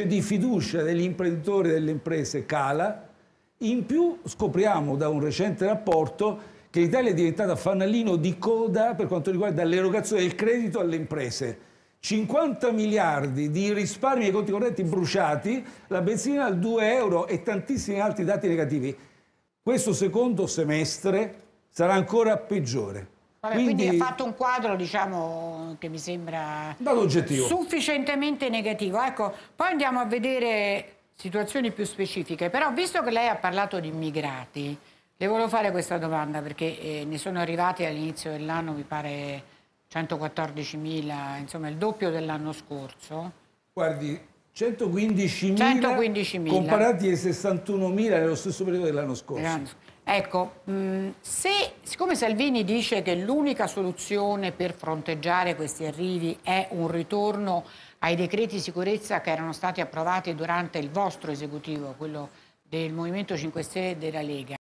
l'indice di fiducia degli imprenditori e delle imprese cala, in più scopriamo da un recente rapporto che l'Italia è diventata fanalino di coda per quanto riguarda l'erogazione del credito alle imprese. 50 miliardi di risparmi ai conti correnti bruciati, la benzina al 2 euro e tantissimi altri dati negativi. Questo secondo semestre sarà ancora peggiore. Vabbè, quindi, quindi ha fatto un quadro diciamo, che mi sembra sufficientemente negativo. Ecco, poi andiamo a vedere situazioni più specifiche, però visto che lei ha parlato di immigrati, le volevo fare questa domanda perché eh, ne sono arrivati all'inizio dell'anno, mi pare 114.000, insomma il doppio dell'anno scorso. Guardi, 115.000 comparati ai 61.000 nello stesso periodo dell'anno scorso. Ecco, mm, se, siccome Salvini dice che l'unica soluzione per fronteggiare questi arrivi è un ritorno ai decreti di sicurezza che erano stati approvati durante il vostro esecutivo, quello del Movimento 5 Stelle e della Lega,